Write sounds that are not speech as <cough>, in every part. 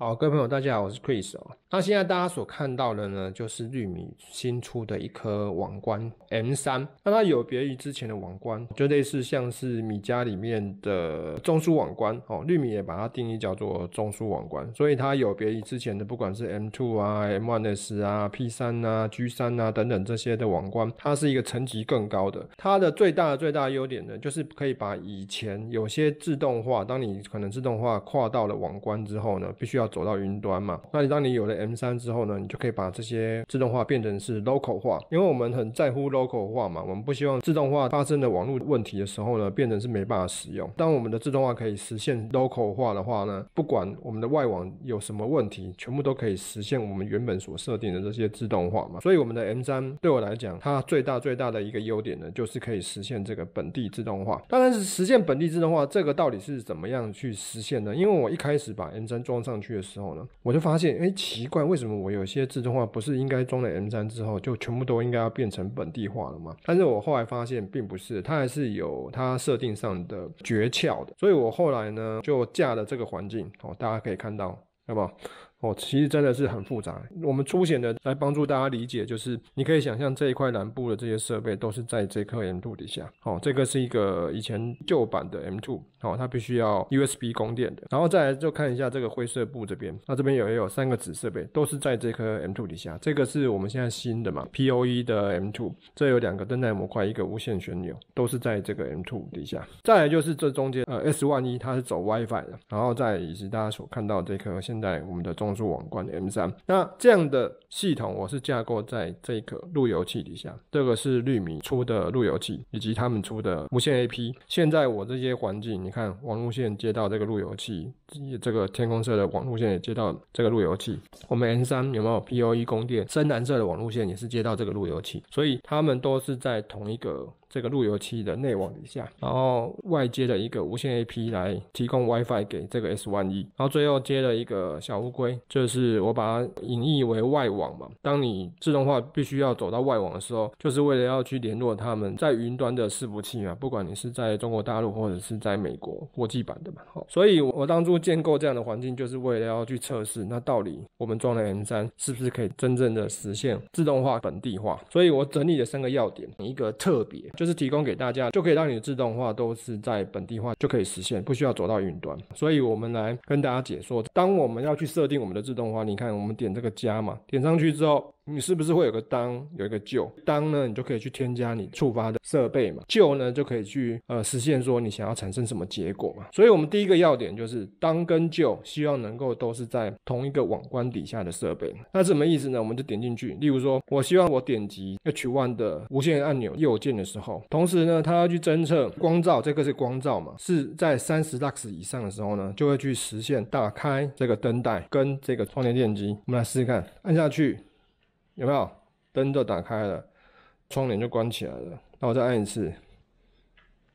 好，各位朋友，大家好，我是 Chris 哦。那现在大家所看到的呢，就是绿米新出的一颗网关 M3。那它有别于之前的网关，就类似像是米家里面的中枢网关哦，绿米也把它定义叫做中枢网关。所以它有别于之前的，不管是 m two 啊、m one s 啊、P3 啊、G3 啊等等这些的网关，它是一个层级更高的。它的最大最大优点呢，就是可以把以前有些自动化，当你可能自动化跨到了网关之后呢，必须要走到云端嘛，那你当你有了 M 三之后呢，你就可以把这些自动化变成是 local 化，因为我们很在乎 local 化嘛，我们不希望自动化发生的网络问题的时候呢，变成是没办法使用。当我们的自动化可以实现 local 化的话呢，不管我们的外网有什么问题，全部都可以实现我们原本所设定的这些自动化嘛。所以我们的 M 三对我来讲，它最大最大的一个优点呢，就是可以实现这个本地自动化。当然是实现本地自动化，这个到底是怎么样去实现呢？因为我一开始把 M 三装上去。的时候呢，我就发现，哎，奇怪，为什么我有些自动化不是应该装了 M 三之后就全部都应该要变成本地化了吗？但是我后来发现并不是，它还是有它设定上的诀窍的。所以我后来呢就架了这个环境，哦，大家可以看到，那么。哦，其实真的是很复杂。我们粗浅的来帮助大家理解，就是你可以想象这一块蓝布的这些设备都是在这颗 M2 底下。哦，这个是一个以前旧版的 M2。哦，它必须要 USB 供电的。然后再来就看一下这个灰色布这边，那这边有也有三个子设备，都是在这颗 M2 底下。这个是我们现在新的嘛，POE 的 M2。这有两个灯带模块，一个无线旋钮，都是在这个 M2 底下。再来就是这中间呃 s 1一，它是走 WiFi 的。然后再以及大家所看到这颗现在我们的中。网速网关的 M 三，那这样的系统我是架构在这个颗路由器底下，这个是绿米出的路由器以及他们出的无线 AP。现在我这些环境，你看网路线接到这个路由器，这个天空色的网路线也接到这个路由器，我们 M 三有没有 POE 供电？深蓝色的网路线也是接到这个路由器，所以它们都是在同一个。这个路由器的内网底下，然后外接了一个无线 AP 来提供 WiFi 给这个 S1E，然后最后接了一个小乌龟，就是我把它隐喻为外网嘛。当你自动化必须要走到外网的时候，就是为了要去联络他们在云端的伺服器啊，不管你是在中国大陆或者是在美国国际版的嘛。好，所以我当初建构这样的环境，就是为了要去测试，那到底我们装了 M3 是不是可以真正的实现自动化本地化？所以我整理了三个要点，一个特别。就是提供给大家，就可以让你的自动化都是在本地化就可以实现，不需要走到云端。所以，我们来跟大家解说，当我们要去设定我们的自动化，你看我们点这个加嘛，点上去之后。你是不是会有个当有一个旧当呢？你就可以去添加你触发的设备嘛。旧呢就可以去呃实现说你想要产生什么结果嘛。所以，我们第一个要点就是当跟旧，希望能够都是在同一个网关底下的设备。那什么意思呢？我们就点进去。例如说，我希望我点击 H1 的无线按钮右键的时候，同时呢，它要去侦测光照，这个是光照嘛，是在三十 lux 以上的时候呢，就会去实现打开这个灯带跟这个窗帘电机。我们来试试看，按下去。有没有灯就打开了，窗帘就关起来了。那我再按一次，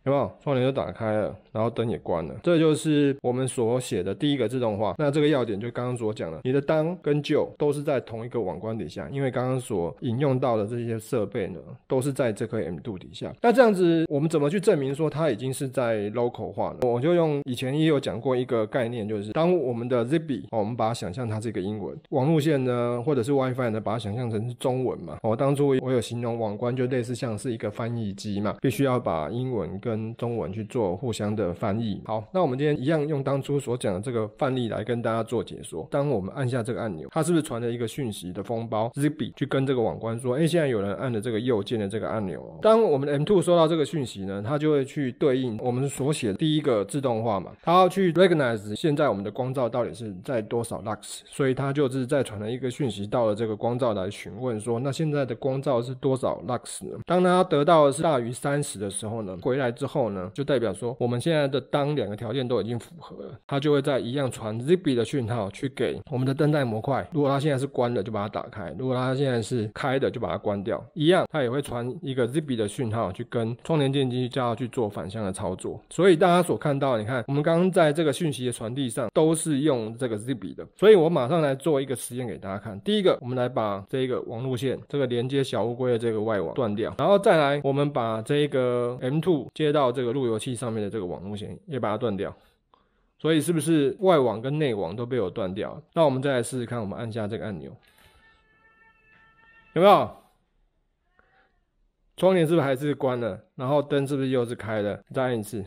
有没有窗帘就打开了？然后灯也关了，这就是我们所写的第一个自动化。那这个要点就刚刚所讲了，你的当跟旧都是在同一个网关底下，因为刚刚所引用到的这些设备呢，都是在这颗 M 度底下。那这样子，我们怎么去证明说它已经是在 local 化呢？我就用以前也有讲过一个概念，就是当我们的 ZB，我们把它想象它是一个英文网路线呢，或者是 WiFi 呢，把它想象成是中文嘛。我当初我有形容网关就类似像是一个翻译机嘛，必须要把英文跟中文去做互相的。的翻译好，那我们今天一样用当初所讲的这个范例来跟大家做解说。当我们按下这个按钮，它是不是传了一个讯息的封包 z i p p y 去跟这个网关说，哎，现在有人按了这个右键的这个按钮。当我们 M2 收到这个讯息呢，它就会去对应我们所写的第一个自动化嘛，它要去 recognize 现在我们的光照到底是在多少 lux，所以它就是在传了一个讯息到了这个光照来询问说，那现在的光照是多少 lux？呢？当它得到是大于三十的时候呢，回来之后呢，就代表说我们现在。现在的当两个条件都已经符合了，它就会在一样传 z i b 的讯号去给我们的灯带模块。如果它现在是关的，就把它打开；如果它现在是开的，就把它关掉。一样，它也会传一个 z i b 的讯号去跟窗帘电机叫它去做反向的操作。所以大家所看到，你看我们刚刚在这个讯息的传递上都是用这个 z i b 的。所以我马上来做一个实验给大家看。第一个，我们来把这个网路线这个连接小乌龟的这个外网断掉，然后再来我们把这个 M2 接到这个路由器上面的这个网。目前也把它断掉，所以是不是外网跟内网都被我断掉？那我们再来试试看，我们按下这个按钮，有没有？窗帘是不是还是关了？然后灯是不是又是开了？再按一次，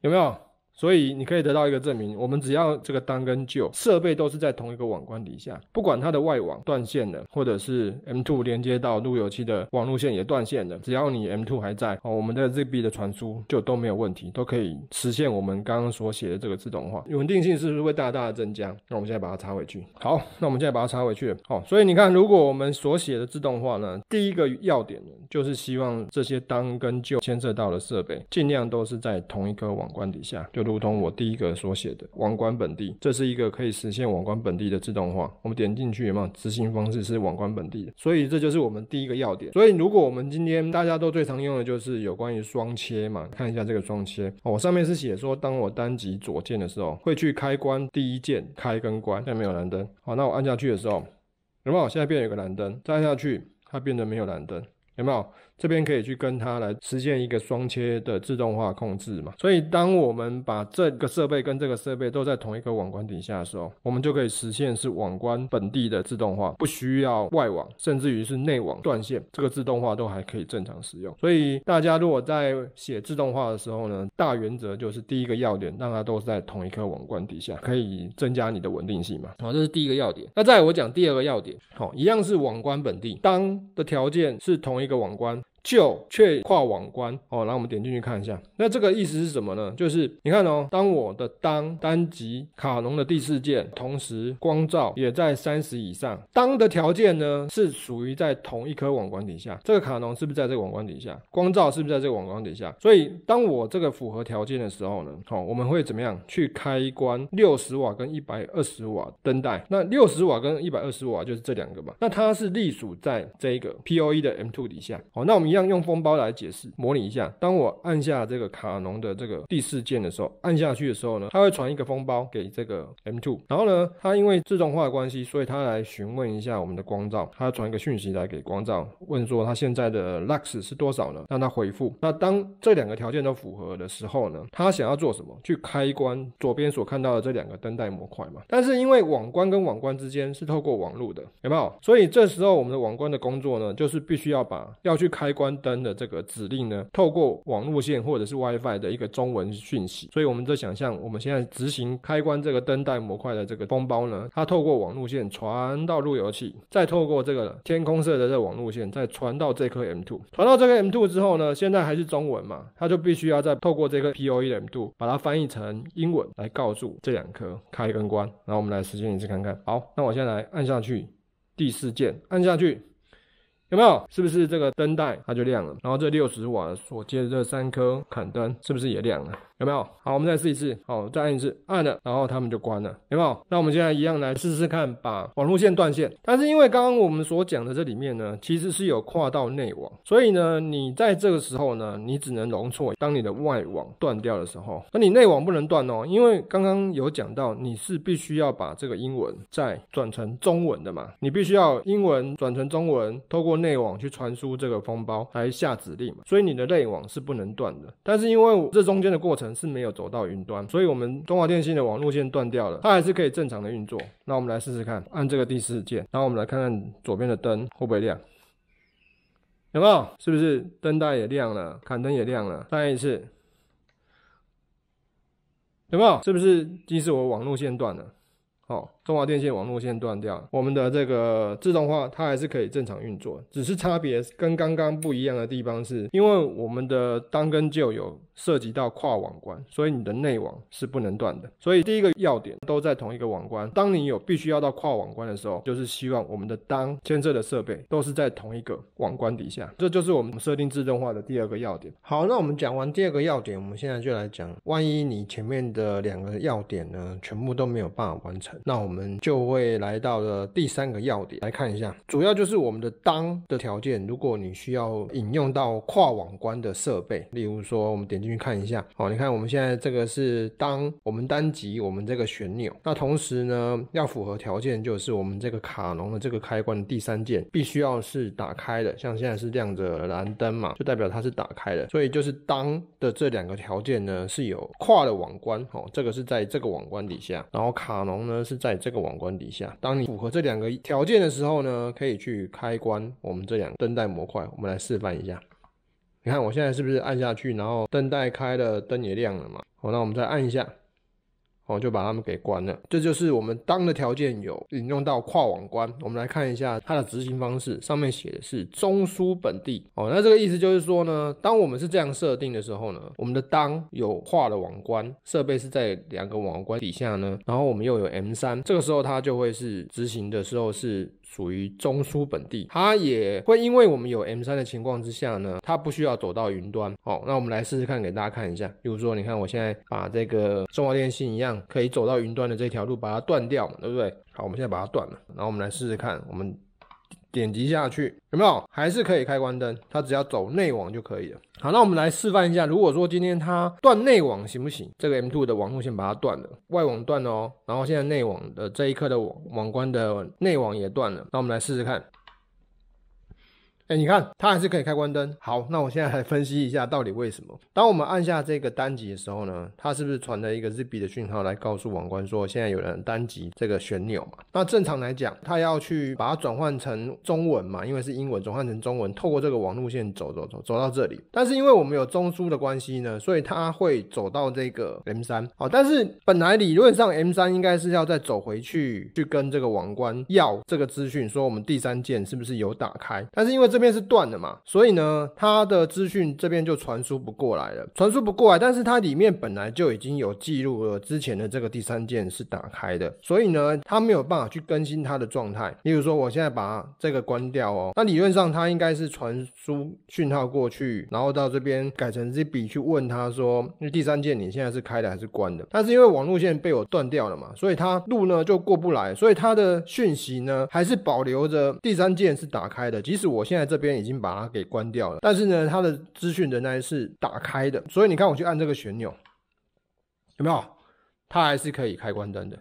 有没有？所以你可以得到一个证明，我们只要这个单跟旧设备都是在同一个网关底下，不管它的外网断线了，或者是 M2 连接到路由器的网路线也断线了，只要你 M2 还在，哦，我们的 ZigBee 的传输就都没有问题，都可以实现我们刚刚所写的这个自动化，稳定性是不是会大大的增加？那我们现在把它插回去，好，那我们现在把它插回去，好，所以你看，如果我们所写的自动化呢，第一个要点就是希望这些单跟旧牵涉到的设备尽量都是在同一个网关底下，就。如同我第一个所写的网关本地，这是一个可以实现网关本地的自动化。我们点进去有没有？执行方式是网关本地，所以这就是我们第一个要点。所以如果我们今天大家都最常用的就是有关于双切嘛，看一下这个双切。我上面是写说，当我单击左键的时候，会去开关第一键开跟关，现在没有蓝灯。好，那我按下去的时候，有没有？现在变有个蓝灯，再按下去它变得没有蓝灯，有没有？这边可以去跟它来实现一个双切的自动化控制嘛，所以当我们把这个设备跟这个设备都在同一个网关底下的时候，我们就可以实现是网关本地的自动化，不需要外网，甚至于是内网断线，这个自动化都还可以正常使用。所以大家如果在写自动化的时候呢，大原则就是第一个要点，让它都是在同一个网关底下，可以增加你的稳定性嘛，好，这是第一个要点。那再我讲第二个要点，好，一样是网关本地，当的条件是同一个网关。就却跨网关哦，来我们点进去看一下，那这个意思是什么呢？就是你看哦，当我的当单级卡农的第四键，同时光照也在三十以上，当的条件呢是属于在同一颗网关底下，这个卡农是不是在这个网关底下？光照是不是在这个网关底下？所以当我这个符合条件的时候呢，好，我们会怎么样去开关六十瓦跟一百二十瓦灯带？那六十瓦跟一百二十瓦就是这两个嘛，那它是隶属在这一个 POE 的 M2 底下，好，那我们。一样用封包来解释，模拟一下。当我按下这个卡农的这个第四键的时候，按下去的时候呢，它会传一个封包给这个 M2。然后呢，它因为自动化的关系，所以它来询问一下我们的光照，它传一个讯息来给光照，问说它现在的 lux 是多少呢？让它回复。那当这两个条件都符合的时候呢，它想要做什么？去开关左边所看到的这两个灯带模块嘛。但是因为网关跟网关之间是透过网络的，有没有？所以这时候我们的网关的工作呢，就是必须要把要去开关。关灯的这个指令呢，透过网路线或者是 WiFi 的一个中文讯息，所以我们在想象我们现在执行开关这个灯带模块的这个封包呢，它透过网路线传到路由器，再透过这个天空色的这网路线再传到这颗 M2，传到这个 M2 之后呢，现在还是中文嘛，它就必须要再透过这个 POE 的 M2 把它翻译成英文来告诉这两颗开跟关，然后我们来实现一次看看。好，那我先来按下去第四键，按下去。有没有？是不是这个灯带它就亮了？然后这六十瓦所接的这三颗砍灯是不是也亮了？有没有？好，我们再试一次。好，再按一次，按了，然后它们就关了，有没有？那我们现在一样来试试看，把网路线断线。但是因为刚刚我们所讲的这里面呢，其实是有跨到内网，所以呢，你在这个时候呢，你只能容错。当你的外网断掉的时候，那你内网不能断哦，因为刚刚有讲到，你是必须要把这个英文再转成中文的嘛，你必须要英文转成中文，透过。内网去传输这个封包来下指令嘛，所以你的内网是不能断的。但是因为这中间的过程是没有走到云端，所以我们中华电信的网路线断掉了，它还是可以正常的运作。那我们来试试看，按这个第四键，然后我们来看看左边的灯会不会亮，有没有？是不是灯带也亮了，砍灯也亮了？再按一次，有没有？是不是即使我网路线断了，好。中华电线网络线断掉，我们的这个自动化它还是可以正常运作，只是差别跟刚刚不一样的地方是因为我们的当跟旧有涉及到跨网关，所以你的内网是不能断的。所以第一个要点都在同一个网关，当你有必须要到跨网关的时候，就是希望我们的当监测的设备都是在同一个网关底下，这就是我们设定自动化的第二个要点。好，那我们讲完第二个要点，我们现在就来讲，万一你前面的两个要点呢全部都没有办法完成，那我们就会来到了第三个要点，来看一下，主要就是我们的当的条件。如果你需要引用到跨网关的设备，例如说，我们点进去看一下，好，你看我们现在这个是当，我们单击我们这个旋钮，那同时呢，要符合条件就是我们这个卡农的这个开关的第三键必须要是打开的，像现在是亮着蓝灯嘛，就代表它是打开的。所以就是当的这两个条件呢是有跨的网关，哦，这个是在这个网关底下，然后卡农呢是在。这个网关底下，当你符合这两个条件的时候呢，可以去开关我们这两灯带模块。我们来示范一下，你看我现在是不是按下去，然后灯带开了，灯也亮了嘛？好，那我们再按一下。我就把它们给关了。这就是我们当的条件有引用到跨网关。我们来看一下它的执行方式，上面写的是中枢本地。哦，那这个意思就是说呢，当我们是这样设定的时候呢，我们的当有跨的网关设备是在两个网关底下呢，然后我们又有 M 三，这个时候它就会是执行的时候是。属于中枢本地，它也会因为我们有 M3 的情况之下呢，它不需要走到云端。哦，那我们来试试看，给大家看一下。比如说，你看我现在把这个中华电信一样可以走到云端的这条路，把它断掉，嘛，对不对？好，我们现在把它断了，然后我们来试试看，我们。点击下去有没有？还是可以开关灯，它只要走内网就可以了。好，那我们来示范一下，如果说今天它断内网行不行？这个 M2 的网络线把它断了，外网断了哦，然后现在内网的这一刻的网网关的内网也断了，那我们来试试看。哎，你看它还是可以开关灯。好，那我现在来分析一下到底为什么。当我们按下这个单击的时候呢，它是不是传了一个 z b 的讯号来告诉网关说现在有人单击这个旋钮嘛？那正常来讲，它要去把它转换成中文嘛，因为是英文转换成中文，透过这个网络线走走走走到这里。但是因为我们有中枢的关系呢，所以它会走到这个 M3。好，但是本来理论上 M3 应该是要再走回去去跟这个网关要这个资讯，说我们第三键是不是有打开？但是因为这这边是断的嘛，所以呢，它的资讯这边就传输不过来了，传输不过来，但是它里面本来就已经有记录了之前的这个第三键是打开的，所以呢，它没有办法去更新它的状态。例如说，我现在把这个关掉哦，那理论上它应该是传输讯号过去，然后到这边改成 ZB 去问他说，那第三键你现在是开的还是关的？但是因为网络线被我断掉了嘛，所以它路呢就过不来，所以它的讯息呢还是保留着第三键是打开的，即使我现在。这边已经把它给关掉了，但是呢，它的资讯仍然是打开的，所以你看，我去按这个旋钮，有没有？它还是可以开关灯的，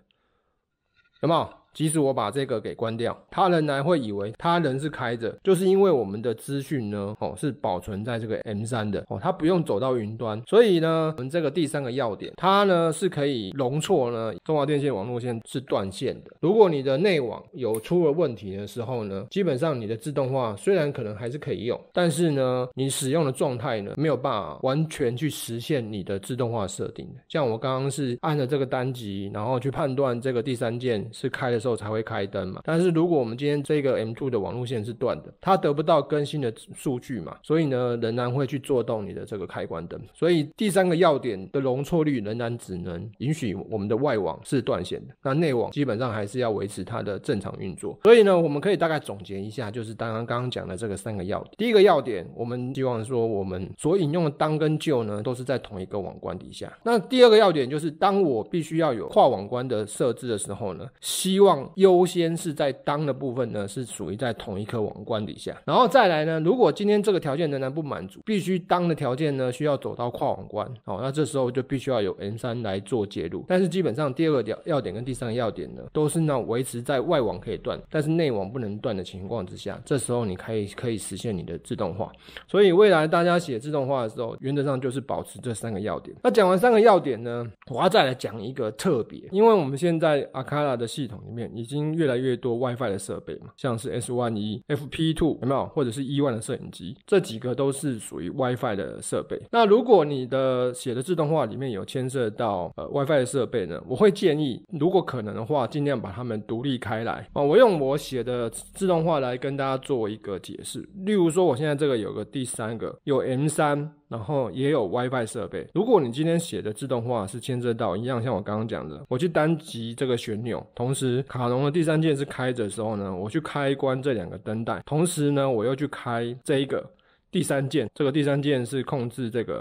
有没有？即使我把这个给关掉，他仍然会以为他人是开着，就是因为我们的资讯呢，哦，是保存在这个 M3 的，哦，他不用走到云端。所以呢，我们这个第三个要点，它呢是可以容错呢。中华电信网络线是断线的，如果你的内网有出了问题的时候呢，基本上你的自动化虽然可能还是可以用，但是呢，你使用的状态呢没有办法完全去实现你的自动化设定的。像我刚刚是按了这个单击，然后去判断这个第三键是开了。时候才会开灯嘛？但是如果我们今天这个 M2 的网路线是断的，它得不到更新的数据嘛，所以呢，仍然会去做动你的这个开关灯。所以第三个要点的容错率仍然只能允许我们的外网是断线的，那内网基本上还是要维持它的正常运作。所以呢，我们可以大概总结一下，就是刚刚刚刚讲的这个三个要点。第一个要点，我们希望说我们所引用的当跟旧呢，都是在同一个网关底下。那第二个要点就是，当我必须要有跨网关的设置的时候呢，希望优先是在当的部分呢，是属于在同一颗网关底下，然后再来呢，如果今天这个条件仍然不满足，必须当的条件呢，需要走到跨网关，好，那这时候就必须要有 N3 来做介入。但是基本上第二个要要点跟第三个要点呢，都是让维持在外网可以断，但是内网不能断的情况之下，这时候你可以可以实现你的自动化。所以未来大家写自动化的时候，原则上就是保持这三个要点。那讲完三个要点呢，我要再来讲一个特别，因为我们现在 a 卡 a l a 的系统里面。已经越来越多 WiFi 的设备嘛，像是 S 万一、FP two 有没有，或者是一万的摄影机，这几个都是属于 WiFi 的设备。那如果你的写的自动化里面有牵涉到呃 WiFi 的设备呢，我会建议如果可能的话，尽量把它们独立开来。啊，我用我写的自动化来跟大家做一个解释。例如说，我现在这个有个第三个有 M 三。然后也有 WiFi 设备。如果你今天写的自动化是牵涉到一样，像我刚刚讲的，我去单击这个旋钮，同时卡农的第三键是开着的时候呢，我去开关这两个灯带，同时呢，我又去开这一个第三键，这个第三键是控制这个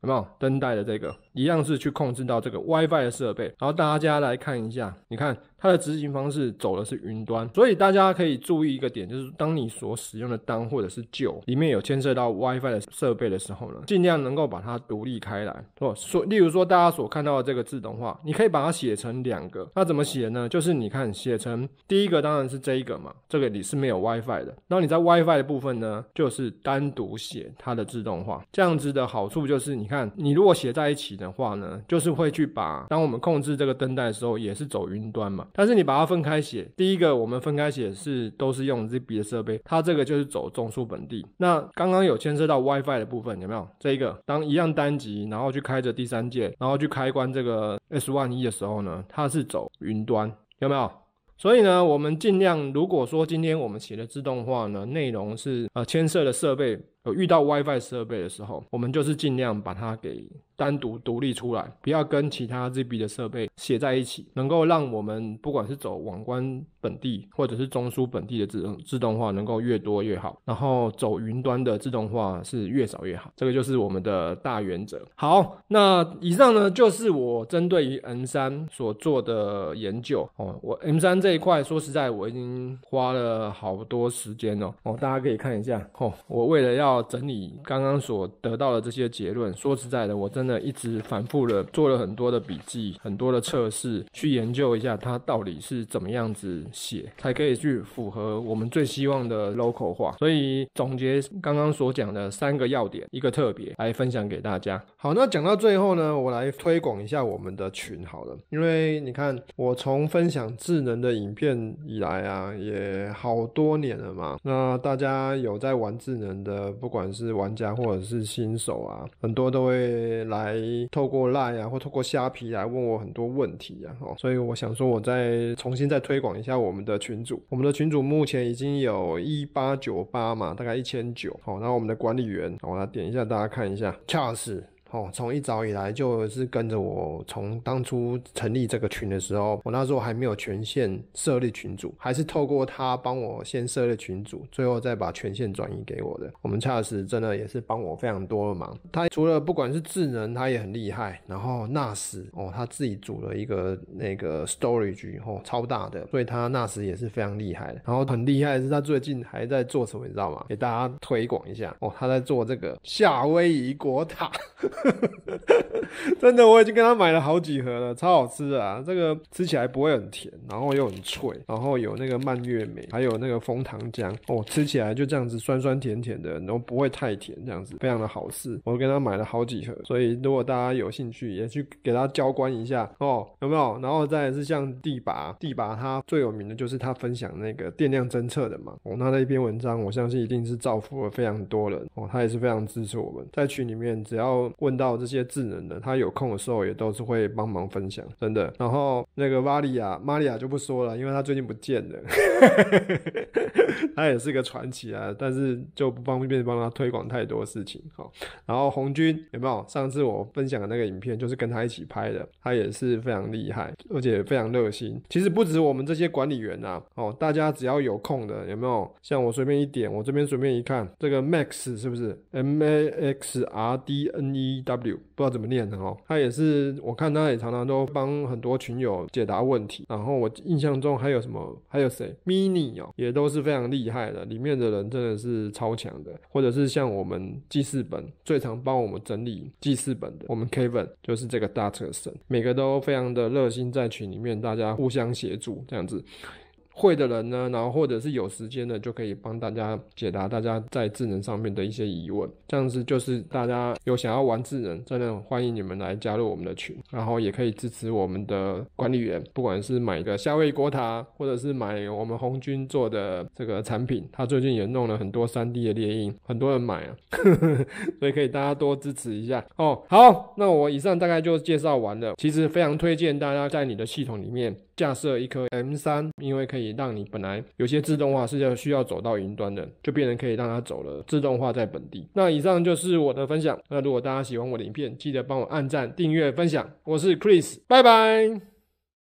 有没有灯带的这个。一样是去控制到这个 WiFi 的设备，然后大家来看一下，你看它的执行方式走的是云端，所以大家可以注意一个点，就是当你所使用的单或者是旧里面有牵涉到 WiFi 的设备的时候呢，尽量能够把它独立开来。哦，所例如说大家所看到的这个自动化，你可以把它写成两个，那怎么写呢？就是你看写成第一个当然是这一个嘛，这个你是没有 WiFi 的，然后你在 WiFi 的部分呢，就是单独写它的自动化。这样子的好处就是你看你如果写在一起。的话呢，就是会去把当我们控制这个灯带的时候，也是走云端嘛。但是你把它分开写，第一个我们分开写是都是用 ZB 的设备，它这个就是走中枢本地。那刚刚有牵涉到 WiFi 的部分有没有？这一个当一样单击，然后去开着第三键，然后去开关这个 S One 一的时候呢，它是走云端有没有？所以呢，我们尽量如果说今天我们写的自动化呢内容是呃牵涉的设备。有遇到 WiFi 设备的时候，我们就是尽量把它给单独独立出来，不要跟其他 ZB 的设备写在一起，能够让我们不管是走网关本地或者是中枢本地的自动自动化能够越多越好，然后走云端的自动化是越少越好，这个就是我们的大原则。好，那以上呢就是我针对于 N 三所做的研究哦。我 M 三这一块说实在我已经花了好多时间哦。哦，大家可以看一下哦，我为了要要整理刚刚所得到的这些结论，说实在的，我真的一直反复的做了很多的笔记，很多的测试，去研究一下它到底是怎么样子写，才可以去符合我们最希望的 local 化。所以总结刚刚所讲的三个要点，一个特别来分享给大家。好，那讲到最后呢，我来推广一下我们的群好了，因为你看我从分享智能的影片以来啊，也好多年了嘛，那大家有在玩智能的。不管是玩家或者是新手啊，很多都会来透过赖啊或透过虾皮来问我很多问题啊，哦，所以我想说，我再重新再推广一下我们的群组，我们的群组目前已经有一八九八嘛，大概一千九，好，然后我们的管理员，我来点一下，大家看一下恰是。哦，从一早以来就是跟着我，从当初成立这个群的时候，我那时候还没有权限设立群主，还是透过他帮我先设立群主，最后再把权限转移给我的。我们恰时真的也是帮我非常多的忙。他除了不管是智能，他也很厉害。然后 NAS 哦，他自己组了一个那个 storage 哦，超大的，所以他 NAS 也是非常厉害的。然后很厉害的是他最近还在做什么，你知道吗？给大家推广一下哦，他在做这个夏威夷国塔。<laughs> <laughs> 真的，我已经跟他买了好几盒了，超好吃啊！这个吃起来不会很甜，然后又很脆，然后有那个蔓越莓，还有那个枫糖浆哦，吃起来就这样子酸酸甜甜的，然后不会太甜，这样子非常的好吃。我跟他买了好几盒，所以如果大家有兴趣，也去给他浇灌一下哦，有没有？然后再是像地拔，地拔他最有名的就是他分享那个电量侦测的嘛哦，那那一篇文章，我相信一定是造福了非常多人哦，他也是非常支持我们在群里面，只要问。到这些智能的，他有空的时候也都是会帮忙分享，真的。然后那个瓦利亚，玛利亚就不说了，因为他最近不见了，他 <laughs> 也是个传奇啊，但是就不方便帮他推广太多事情哈。然后红军有没有？上次我分享的那个影片就是跟他一起拍的，他也是非常厉害，而且非常热心。其实不止我们这些管理员啊，哦，大家只要有空的有没有？像我随便一点，我这边随便一看，这个 Max 是不是 M A X R D N E？W 不知道怎么念的哦，他也是，我看他也常常都帮很多群友解答问题。然后我印象中还有什么，还有谁？Mini 哦，也都是非常厉害的，里面的人真的是超强的。或者是像我们记事本最常帮我们整理记事本的，我们 Kevin 就是这个大车神，每个都非常的热心，在群里面大家互相协助这样子。会的人呢，然后或者是有时间的，就可以帮大家解答大家在智能上面的一些疑问。这样子就是大家有想要玩智能，真的欢迎你们来加入我们的群，然后也可以支持我们的管理员，不管是买一个夏威锅塔，或者是买我们红军做的这个产品，他最近也弄了很多三 D 的猎鹰，很多人买啊，<laughs> 所以可以大家多支持一下哦。好，那我以上大概就介绍完了。其实非常推荐大家在你的系统里面。架设一颗 M 三，因为可以让你本来有些自动化是要需要走到云端的，就变成可以让它走了，自动化在本地。那以上就是我的分享。那如果大家喜欢我的影片，记得帮我按赞、订阅、分享。我是 Chris，拜拜。